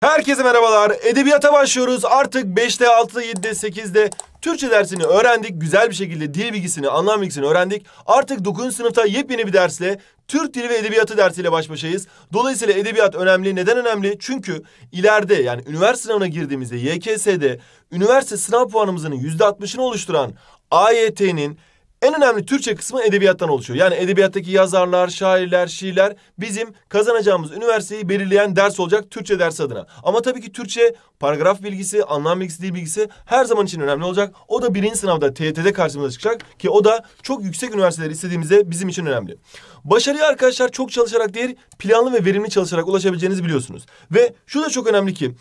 Herkese merhabalar. Edebiyata başlıyoruz. Artık 5'te, 6'da, 7'de, 8'de Türkçe dersini öğrendik. Güzel bir şekilde dil bilgisini, anlam bilgisini öğrendik. Artık 9. sınıfta yepyeni bir dersle Türk Dili ve Edebiyatı dersiyle baş başayız. Dolayısıyla edebiyat önemli. Neden önemli? Çünkü ileride yani üniversite sınavına girdiğimizde YKS'de üniversite sınav puanımızın %60'ını oluşturan AYT'nin en önemli Türkçe kısmı edebiyattan oluşuyor. Yani edebiyattaki yazarlar, şairler, şiirler bizim kazanacağımız üniversiteyi belirleyen ders olacak Türkçe ders adına. Ama tabii ki Türkçe paragraf bilgisi, anlam bilgisi, dil bilgisi her zaman için önemli olacak. O da birinci sınavda TYT'de karşımıza çıkacak ki o da çok yüksek üniversiteleri istediğimizde bizim için önemli. Başarıya arkadaşlar çok çalışarak değil, planlı ve verimli çalışarak ulaşabileceğinizi biliyorsunuz. Ve şu da çok önemli ki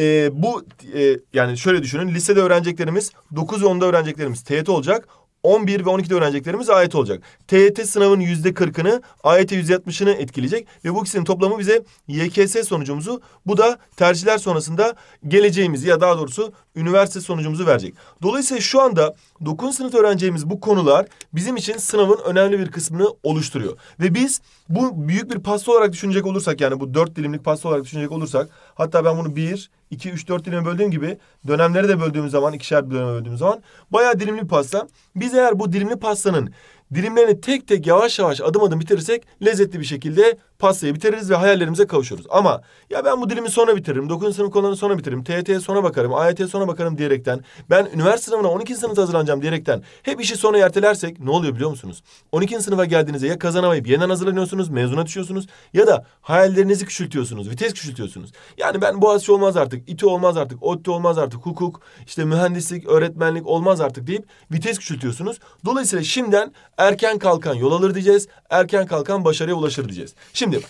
e, bu e, yani şöyle düşünün lisede öğreneceklerimiz 9 ve 10'da öğreneceklerimiz TYT olacak. 11 ve 12'de öğreneceklerimiz AYT olacak. TYT e sınavının yüzde 40'ını, AYT e yüzde 60'ını etkileyecek ve bu ikisinin toplamı bize YKS sonucumuzu, bu da tercihler sonrasında geleceğimizi ya daha doğrusu üniversite sonucumuzu verecek. Dolayısıyla şu anda 9. sınıf öğreneceğimiz bu konular bizim için sınavın önemli bir kısmını oluşturuyor. Ve biz bu büyük bir pasta olarak düşünecek olursak yani bu dört dilimlik pasta olarak düşünecek olursak hatta ben bunu bir, iki, üç, dört dilime böldüğüm gibi dönemleri de böldüğümüz zaman ikişer bir döneme böldüğümüz zaman bayağı dilimli pasta. Biz eğer bu dilimli pastanın dilimlerini tek tek yavaş yavaş adım adım bitirirsek lezzetli bir şekilde pastayı bitiririz ve hayallerimize kavuşuruz. Ama ya ben bu dilimi sonra bitiririm, 9. sınıf konularını sonra bitiririm, TYT'ye sonra bakarım, AYT'ye sonra bakarım diyerekten, ben üniversite sınavına 12. sınıfta hazırlanacağım diyerekten hep işi sona ertelersek ne oluyor biliyor musunuz? 12. sınıfa geldiğinizde ya kazanamayıp yeniden hazırlanıyorsunuz, mezuna düşüyorsunuz ya da hayallerinizi küçültüyorsunuz, vites küçültüyorsunuz. Yani ben Boğaziçi olmaz artık, İTÜ olmaz artık, ODTÜ olmaz artık, hukuk, işte mühendislik, öğretmenlik olmaz artık deyip vites küçültüyorsunuz tutuyorsunuz. Dolayısıyla şimdiden erken kalkan yol alır diyeceğiz. Erken kalkan başarıya ulaşır diyeceğiz. Şimdi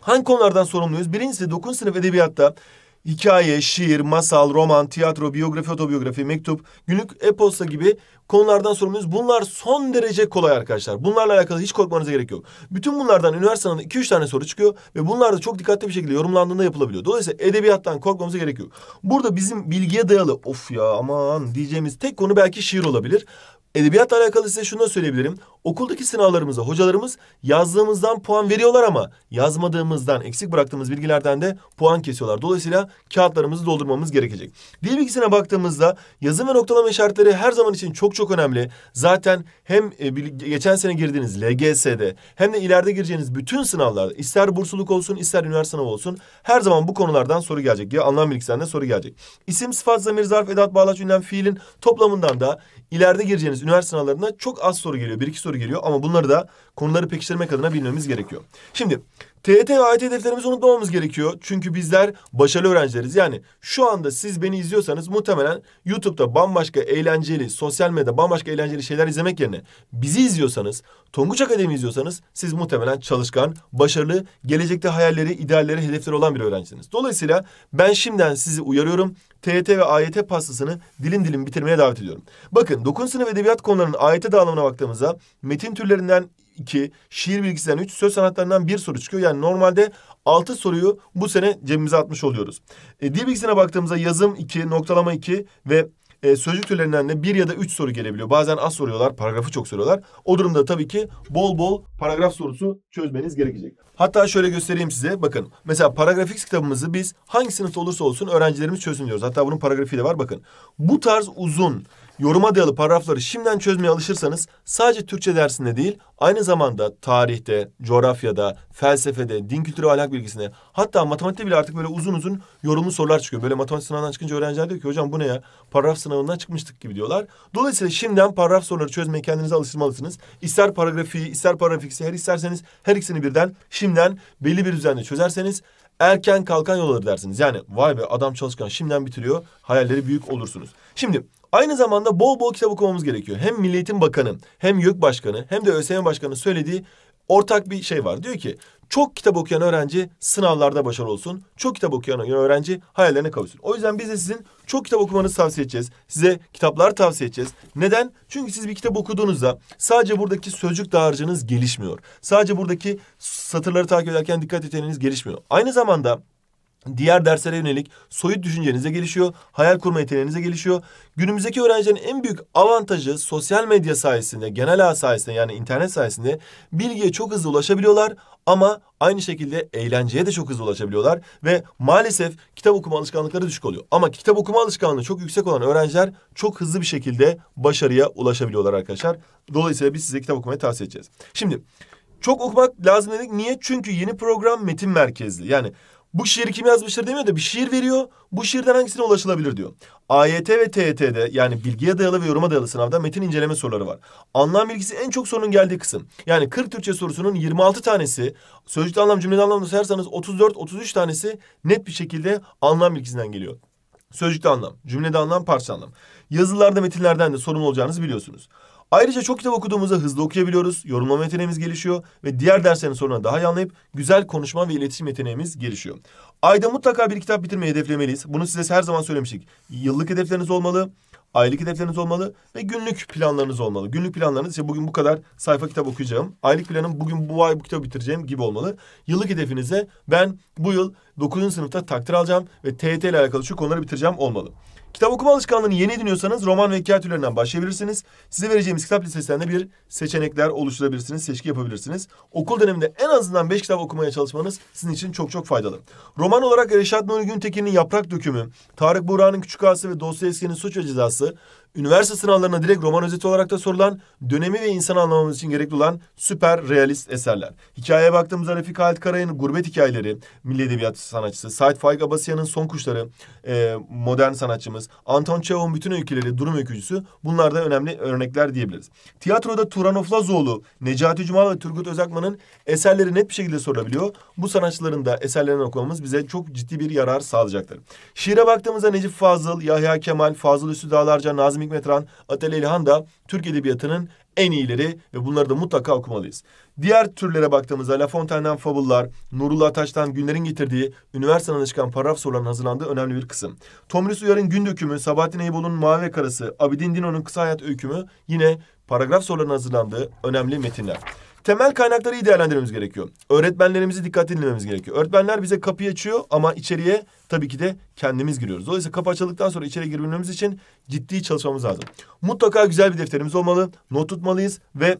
hangi konulardan sorumluyuz? Birincisi 9 sınıf edebiyatta hikaye, şiir, masal, roman, tiyatro, biyografi, otobiyografi, mektup, günlük e-posta gibi konulardan sorumluyuz. Bunlar son derece kolay arkadaşlar. Bunlarla alakalı hiç korkmanıza gerek yok. Bütün bunlardan üniversite sınavında 2-3 tane soru çıkıyor ve bunlar da çok dikkatli bir şekilde yorumlandığında yapılabiliyor. Dolayısıyla edebiyattan korkmamıza gerek yok. Burada bizim bilgiye dayalı of ya aman diyeceğimiz tek konu belki şiir olabilir. Edebiyatla alakalı size şunu da söyleyebilirim. Okuldaki sınavlarımızda hocalarımız yazdığımızdan puan veriyorlar ama yazmadığımızdan, eksik bıraktığımız bilgilerden de puan kesiyorlar. Dolayısıyla kağıtlarımızı doldurmamız gerekecek. Dil bilgisine baktığımızda yazım ve noktalama işaretleri her zaman için çok çok önemli. Zaten hem e, geçen sene girdiğiniz LGS'de hem de ileride gireceğiniz bütün sınavlarda ister bursluluk olsun ister üniversite sınavı olsun her zaman bu konulardan soru gelecek ya anlam bilgisinden soru gelecek. İsim, sıfat, zamir, zarf, edat, bağlaç, ünlem, fiilin toplamından da ileride gireceğiniz üniversite sınavlarına çok az soru geliyor. Bir iki soru geliyor ama bunları da konuları pekiştirmek adına bilmemiz gerekiyor. Şimdi TET ve AYT hedeflerimizi unutmamamız gerekiyor. Çünkü bizler başarılı öğrencileriz. Yani şu anda siz beni izliyorsanız muhtemelen YouTube'da bambaşka eğlenceli, sosyal medyada bambaşka eğlenceli şeyler izlemek yerine bizi izliyorsanız, Tonguç Akademi izliyorsanız siz muhtemelen çalışkan, başarılı, gelecekte hayalleri, idealleri, hedefleri olan bir öğrencisiniz. Dolayısıyla ben şimdiden sizi uyarıyorum. TET ve AYT pastasını dilim dilim bitirmeye davet ediyorum. Bakın 9 sınıf edebiyat konularının AYT dağılımına baktığımızda metin türlerinden 2, şiir bilgisinden 3, söz sanatlarından bir soru çıkıyor. Yani normalde altı soruyu bu sene cebimize atmış oluyoruz. E, dil bilgisine baktığımızda yazım iki, noktalama iki ve e, sözcük türlerinden de bir ya da üç soru gelebiliyor. Bazen az soruyorlar, paragrafı çok soruyorlar. O durumda tabii ki bol bol paragraf sorusu çözmeniz gerekecek. Hatta şöyle göstereyim size. Bakın mesela paragrafik kitabımızı biz hangi sınıfta olursa olsun öğrencilerimiz çözün diyoruz. Hatta bunun paragrafi de var bakın. Bu tarz uzun yoruma dayalı paragrafları şimdiden çözmeye alışırsanız sadece Türkçe dersinde değil aynı zamanda tarihte, coğrafyada, felsefede, din kültürü ahlak bilgisinde hatta matematikte bile artık böyle uzun uzun yorumlu sorular çıkıyor. Böyle matematik sınavından çıkınca öğrenciler diyor ki hocam bu ne ya paragraf sınavından çıkmıştık gibi diyorlar. Dolayısıyla şimdiden paragraf soruları çözmeye kendinize alıştırmalısınız. İster paragrafiyi ister paragrafiksi her isterseniz her ikisini birden şimdiden belli bir düzende çözerseniz erken kalkan yolları dersiniz. Yani vay be adam çalışkan şimdiden bitiriyor hayalleri büyük olursunuz. Şimdi Aynı zamanda bol bol kitap okumamız gerekiyor. Hem milliyetin Eğitim Bakanı, hem YÖK Başkanı, hem de ÖSYM Başkanı söylediği ortak bir şey var. Diyor ki çok kitap okuyan öğrenci sınavlarda başarılı olsun. Çok kitap okuyan öğrenci hayallerine kavuşsun. O yüzden biz de sizin çok kitap okumanızı tavsiye edeceğiz. Size kitaplar tavsiye edeceğiz. Neden? Çünkü siz bir kitap okuduğunuzda sadece buradaki sözcük dağarcığınız gelişmiyor. Sadece buradaki satırları takip ederken dikkat yeteneğiniz gelişmiyor. Aynı zamanda Diğer derslere yönelik soyut düşüncenize gelişiyor, hayal kurma yeteneğinize gelişiyor. Günümüzdeki öğrencilerin en büyük avantajı sosyal medya sayesinde, genel ağ sayesinde yani internet sayesinde bilgiye çok hızlı ulaşabiliyorlar ama aynı şekilde eğlenceye de çok hızlı ulaşabiliyorlar ve maalesef kitap okuma alışkanlıkları düşük oluyor. Ama kitap okuma alışkanlığı çok yüksek olan öğrenciler çok hızlı bir şekilde başarıya ulaşabiliyorlar arkadaşlar. Dolayısıyla biz size kitap okumayı tavsiye edeceğiz. Şimdi çok okumak lazım dedik. Niye? Çünkü yeni program metin merkezli. Yani bu şiiri kim yazmıştır demiyor da bir şiir veriyor. Bu şiirden hangisine ulaşılabilir diyor. AYT ve TET'de yani bilgiye dayalı ve yoruma dayalı sınavda metin inceleme soruları var. Anlam bilgisi en çok sorunun geldiği kısım. Yani 40 Türkçe sorusunun 26 tanesi sözcükte anlam cümlede anlamda sayarsanız 34-33 tanesi net bir şekilde anlam bilgisinden geliyor. Sözcükte anlam, cümlede anlam, parça anlam. Yazılarda metinlerden de sorumlu olacağınızı biliyorsunuz. Ayrıca çok kitap okuduğumuzda hızlı okuyabiliyoruz, yorumlama yeteneğimiz gelişiyor ve diğer derslerin sonuna daha iyi anlayıp güzel konuşma ve iletişim yeteneğimiz gelişiyor. Ayda mutlaka bir kitap bitirmeyi hedeflemeliyiz. Bunu size her zaman söylemiştik. Yıllık hedefleriniz olmalı, aylık hedefleriniz olmalı ve günlük planlarınız olmalı. Günlük planlarınız işte bugün bu kadar sayfa kitap okuyacağım. Aylık planım bugün bu ay bu kitabı bitireceğim gibi olmalı. Yıllık hedefinize ben bu yıl 9. sınıfta takdir alacağım ve TET ile alakalı şu konuları bitireceğim olmalı. Kitap okuma alışkanlığını yeni ediniyorsanız roman ve hikaye türlerinden başlayabilirsiniz. Size vereceğimiz kitap listesinden de bir seçenekler oluşturabilirsiniz, seçki yapabilirsiniz. Okul döneminde en azından beş kitap okumaya çalışmanız sizin için çok çok faydalı. Roman olarak Reşat Nuri Güntekin'in Yaprak Dökümü, Tarık Buğra'nın Küçük Ağası ve Dostoyevski'nin Suç ve Cezası, üniversite sınavlarına direkt roman özeti olarak da sorulan, dönemi ve insan anlamamız için gerekli olan süper realist eserler. Hikayeye baktığımızda Refik Halit Karay'ın Gurbet Hikayeleri, Milli Edebiyat sanatçısı, Said Faik Abasyan'ın Son Kuşları, e, modern sanatçımız, Anton Çehov'un bütün öyküleri, durum öykücüsü bunlar da önemli örnekler diyebiliriz. Tiyatroda Turanov Lazoğlu, Necati Cumal ve Turgut Özakman'ın eserleri net bir şekilde sorulabiliyor. Bu sanatçıların da eserlerini okumamız bize çok ciddi bir yarar sağlayacaktır. Şiire baktığımızda Necip Fazıl, Yahya Kemal, Fazıl Üstü Dağlarca, Nazmi Hikmetran, Atel İlhan da Türk Edebiyatı'nın en iyileri ve bunları da mutlaka okumalıyız. Diğer türlere baktığımızda La Fontaine'den fabullar, Nurullah Taş'tan günlerin getirdiği üniversiteden çıkan paragraf sorularının hazırlandığı önemli bir kısım. Tomris Uyar'ın Gün Dökümü, Sabahattin Eyüboğlu'nun Mavi ve Karası, Abidin Dino'nun Kısa Hayat Öykümü yine paragraf sorularının hazırlandığı önemli metinler temel kaynakları iyi değerlendirmemiz gerekiyor. Öğretmenlerimizi dikkatli dinlememiz gerekiyor. Öğretmenler bize kapıyı açıyor ama içeriye tabii ki de kendimiz giriyoruz. Dolayısıyla kapı açıldıktan sonra içeri girmemiz için ciddi çalışmamız lazım. Mutlaka güzel bir defterimiz olmalı. Not tutmalıyız ve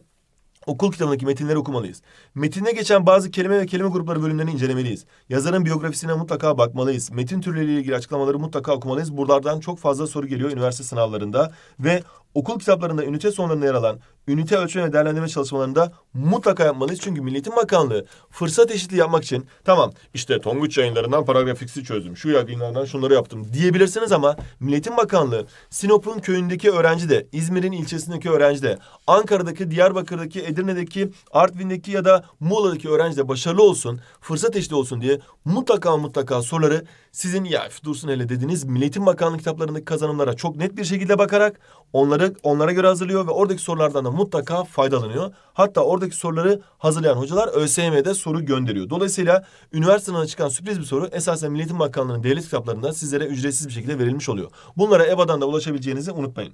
Okul kitabındaki metinleri okumalıyız. Metinde geçen bazı kelime ve kelime grupları bölümlerini incelemeliyiz. Yazarın biyografisine mutlaka bakmalıyız. Metin türleriyle ilgili açıklamaları mutlaka okumalıyız. Buralardan çok fazla soru geliyor üniversite sınavlarında ve okul kitaplarında ünite sonlarında yer alan ünite ölçme ve değerlendirme çalışmalarında mutlaka yapmalıyız. Çünkü Milli Eğitim Bakanlığı fırsat eşitliği yapmak için tamam işte Tonguç yayınlarından paragraf x'i çözdüm. Şu yayınlardan şunları yaptım diyebilirsiniz ama Milli Eğitim Bakanlığı Sinop'un köyündeki öğrenci de, İzmir'in ilçesindeki öğrenci de, Ankara'daki, Diyarbakır'daki, Edirne'deki, Artvin'deki ya da Muğla'daki öğrenci de başarılı olsun, fırsat eşitliği olsun diye mutlaka mutlaka soruları sizin ya dursun hele dediğiniz Milli Eğitim Bakanlığı kitaplarındaki kazanımlara çok net bir şekilde bakarak Onları onlara göre hazırlıyor ve oradaki sorulardan da mutlaka faydalanıyor. Hatta oradaki soruları hazırlayan hocalar ÖSYM'de soru gönderiyor. Dolayısıyla üniversiteden çıkan sürpriz bir soru esasen Milli Eğitim Bakanlığı'nın devlet kitaplarında sizlere ücretsiz bir şekilde verilmiş oluyor. Bunlara EBA'dan da ulaşabileceğinizi unutmayın.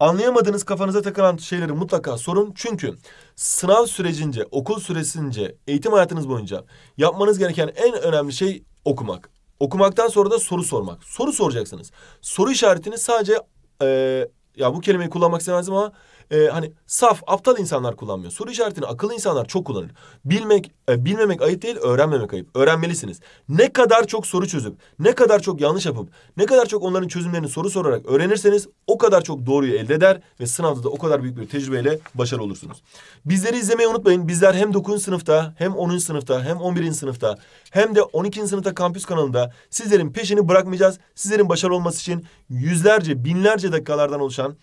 Anlayamadığınız kafanıza takılan şeyleri mutlaka sorun. Çünkü sınav sürecince, okul süresince, eğitim hayatınız boyunca yapmanız gereken en önemli şey okumak. Okumaktan sonra da soru sormak. Soru soracaksınız. Soru işaretini sadece e, ya bu kelimeyi kullanmak istemezdim ama e, hani saf aptal insanlar kullanmıyor. Soru işaretini akıllı insanlar çok kullanır. Bilmek e, bilmemek ayıp değil, öğrenmemek ayıp. Öğrenmelisiniz. Ne kadar çok soru çözüp, ne kadar çok yanlış yapıp, ne kadar çok onların çözümlerini soru sorarak öğrenirseniz o kadar çok doğruyu elde eder ve sınavda da o kadar büyük bir tecrübeyle başarılı olursunuz. Bizleri izlemeyi unutmayın. Bizler hem 9. sınıfta, hem 10. sınıfta, hem 11. sınıfta, hem de 12. sınıfta kampüs kanalında sizlerin peşini bırakmayacağız. Sizlerin başarılı olması için yüzlerce, binlerce dakikalardan oluşan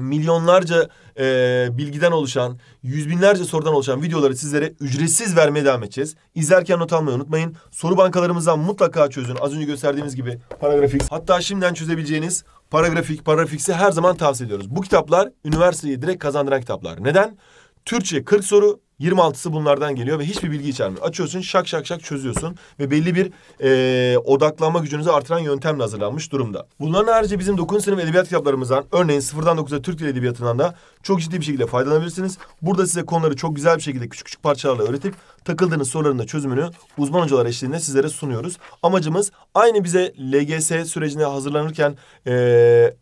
milyonlarca e, bilgiden oluşan, yüz binlerce sorudan oluşan videoları sizlere ücretsiz vermeye devam edeceğiz. İzlerken not almayı unutmayın. Soru bankalarımızdan mutlaka çözün. Az önce gösterdiğimiz gibi paragrafik. Hatta şimdiden çözebileceğiniz paragrafik, paragrafiksi her zaman tavsiye ediyoruz. Bu kitaplar üniversiteyi direkt kazandıran kitaplar. Neden? Türkçe 40 soru, 26'sı bunlardan geliyor ve hiçbir bilgi içermiyor. Açıyorsun şak şak şak çözüyorsun ve belli bir e, odaklanma gücünüzü artıran yöntemle hazırlanmış durumda. Bunların harici bizim 9. sınıf edebiyat kitaplarımızdan örneğin 0'dan 9'a Türk Dili Edebiyatı'ndan da çok ciddi bir şekilde faydalanabilirsiniz. Burada size konuları çok güzel bir şekilde küçük küçük parçalarla öğretip takıldığınız soruların da çözümünü uzman hocalar eşliğinde sizlere sunuyoruz. Amacımız aynı bize LGS sürecine hazırlanırken... E,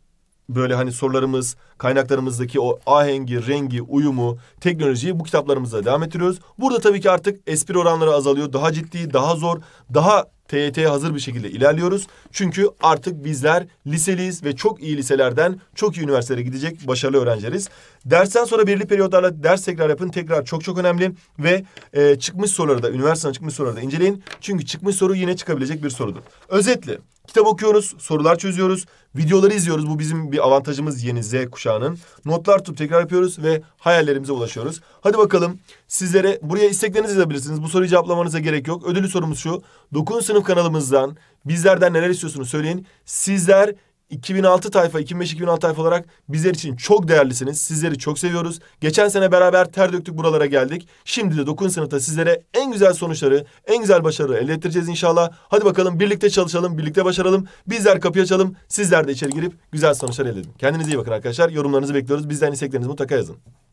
böyle hani sorularımız Kaynaklarımızdaki o ahengi, rengi, uyumu, teknolojiyi bu kitaplarımızda devam ettiriyoruz. Burada tabii ki artık espri oranları azalıyor. Daha ciddi, daha zor, daha TYT'ye hazır bir şekilde ilerliyoruz. Çünkü artık bizler liseliyiz ve çok iyi liselerden çok iyi üniversitelere gidecek başarılı öğrencileriz. Dersten sonra belirli periyodlarla ders tekrar yapın. Tekrar çok çok önemli ve e, çıkmış soruları da üniversiteden çıkmış soruları da inceleyin. Çünkü çıkmış soru yine çıkabilecek bir sorudur. Özetle kitap okuyoruz, sorular çözüyoruz, videoları izliyoruz. Bu bizim bir avantajımız yeni Z kuşağının. Notlar tutup tekrar yapıyoruz ve hayallerimize ulaşıyoruz. Hadi bakalım sizlere buraya isteklerinizi yazabilirsiniz. Bu soruyu cevaplamanıza gerek yok. Ödülü sorumuz şu. 9. sınıf kanalımızdan bizlerden neler istiyorsunuz söyleyin. Sizler 2006 tayfa, 2005-2006 tayfa olarak bizler için çok değerlisiniz. Sizleri çok seviyoruz. Geçen sene beraber ter döktük buralara geldik. Şimdi de 9. sınıfta sizlere en güzel sonuçları, en güzel başarıları elde ettireceğiz inşallah. Hadi bakalım birlikte çalışalım, birlikte başaralım. Bizler kapıyı açalım, sizler de içeri girip güzel sonuçlar elde edin. Kendinize iyi bakın arkadaşlar. Yorumlarınızı bekliyoruz. Bizden isteklerinizi mutlaka yazın.